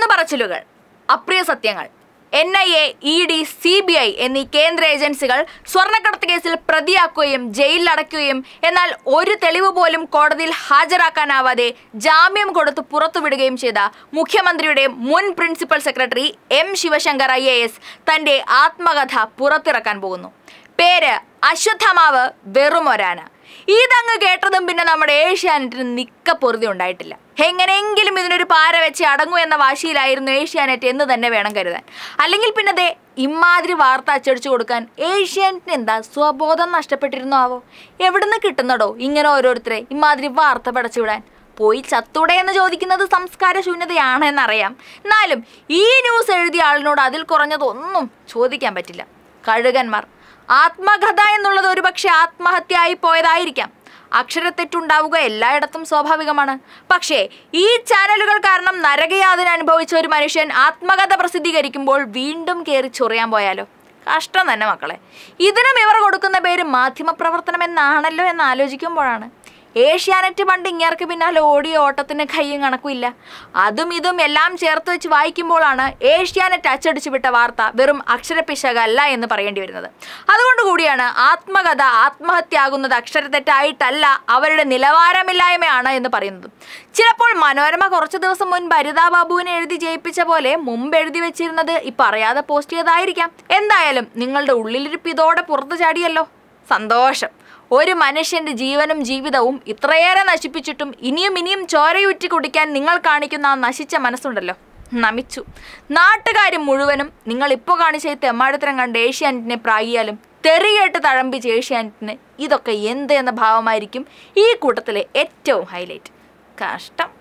തുറന്നു പറച്ചിലുകൾ അപ്രിയ സത്യങ്ങൾ N I A E D C B I എന്നീ കേന്ദ്ര ഏജൻസികൾ സ്വർണ്ണക്കടത്ത് കേസിൽ പ്രതിയാക്കുകയും ജയിലിലടയ്ക്കുകയും എന്നാൽ ഒരു തെളിവ് പോലും കോടതിയിൽ ഹാജരാക്കാനാവാതെ ജാമ്യം കൊടുത്ത് പുറത്തുവിടുകയും ചെയ്ത മുഖ്യമന്ത്രിയുടെ മുൻ principal secretary M Sivasankar I A S തൻ്റെ ആത്മകഥ പുറത്തിറക്കാൻ പോകുന്നു പേര് അശ്വത്ഥമാവ് വെറുമൊരാന ഇതങ്ങ് കേട്ടതും പിന്നെ നമ്മുടെ ഏഷ്യാനെറ്റിന് നിക്ക പൊറുതി ഉണ്ടായിട്ടില്ല എങ്ങനെയെങ്കിലും ഇതിനൊരു പാര വെച്ച് അടങ്ങൂ എന്ന വാശിയിലായിരുന്നു ഏഷ്യാനെറ്റ് എന്ന് തന്നെ വേണം കരുതാൻ അല്ലെങ്കിൽ പിന്നെ അതെ ഇമാതിരി വാർത്ത അച്ചടിച്ചു കൊടുക്കാൻ ഏഷ്യാനെറ്റിന് എന്താ സ്വബോധം നഷ്ടപ്പെട്ടിരുന്നോ ആവോ എവിടുന്ന് കിട്ടുന്നടോ ഇങ്ങനെ ഓരോരുത്തരെ ഇമാതിരി വാർത്ത പടച്ചുവിടാൻ പോയി ചത്തൂടെ എന്ന് ചോദിക്കുന്നത് സംസ്കാര ശൂന്യതയാണ് എന്നറിയാം എന്നാലും ഈ ന്യൂസ് എഴുതിയ ആളിനോട് അതിൽ കുറഞ്ഞതൊന്നും ചോദിക്കാൻ പറ്റില്ല കഴുകന്മാർ ആത്മകഥ എന്നുള്ളത് ഒരുപക്ഷെ ആത്മഹത്യയായി പോയതായിരിക്കാം അക്ഷരത്തെറ്റുണ്ടാവുക എല്ലായിടത്തും സ്വാഭാവികമാണ് പക്ഷേ ഈ ചാനലുകൾ കാരണം നരകയാതന അനുഭവിച്ച ഒരു മനുഷ്യൻ ആത്മകഥ പ്രസിദ്ധീകരിക്കുമ്പോൾ വീണ്ടും കയറി ചൊറിയാൻ പോയാലോ കഷ്ടം തന്നെ മക്കളെ ഇതിനും ഇവർ കൊടുക്കുന്ന പേര് മാധ്യമപ്രവർത്തനം എന്നാണല്ലോ എന്ന് ആലോചിക്കുമ്പോഴാണ് ഏഷ്യാനെറ്റ് പണ്ട് ഇങ്ങേർക്ക് പിന്നാലെ ഓടിയ ഓട്ടത്തിന് കയ്യും കണക്കുമില്ല അതും ഇതും എല്ലാം ചേർത്ത് വെച്ച് വായിക്കുമ്പോഴാണ് ഏഷ്യാനെറ്റ് അച്ചടിച്ചു വിട്ട വാർത്ത വെറും അക്ഷരപ്പിശകല്ല എന്ന് പറയേണ്ടി വരുന്നത് അതുകൊണ്ട് കൂടിയാണ് ആത്മകഥ ആത്മഹത്യയാകുന്നത് അക്ഷരത്തെറ്റായിട്ടല്ല അവരുടെ നിലവാരമില്ലായ്മയാണ് എന്ന് പറയുന്നത് ചിലപ്പോൾ മനോരമ കുറച്ച് ദിവസം മുൻപ് അരിതാ ബാബുവിനെ എഴുതി ജയിപ്പിച്ച പോലെ മുമ്പ് എഴുതി വെച്ചിരുന്നത് ഇപ്പം അറിയാതെ പോസ്റ്റ് ചെയ്തായിരിക്കാം എന്തായാലും നിങ്ങളുടെ ഉള്ളിലിരിപ്പ് ഇതോടെ പുറത്തു ചാടിയല്ലോ സന്തോഷം ഒരു മനുഷ്യന്റെ ജീവനും ജീവിതവും ഇത്രയേറെ നശിപ്പിച്ചിട്ടും ഇനിയും ഇനിയും ചോരയുറ്റി കുടിക്കാൻ നിങ്ങൾ കാണിക്കുന്ന ആ നശിച്ച മനസ്സുണ്ടല്ലോ നമിച്ചു നാട്ടുകാർ മുഴുവനും നിങ്ങൾ ഇപ്പോൾ കാണിച്ച ഈ തെമ്മാടത്തരം കണ്ട് ഏഷ്യാനെറ്റിനെ പ്രായിയാലും തെറികേട്ട് തഴമ്പിച്ച ഏഷ്യാനെറ്റിന് ഇതൊക്കെ എന്ത് എന്ന ഭാവമായിരിക്കും ഈ കൂട്ടത്തിലെ ഏറ്റവും ഹൈലൈറ്റ് കഷ്ടം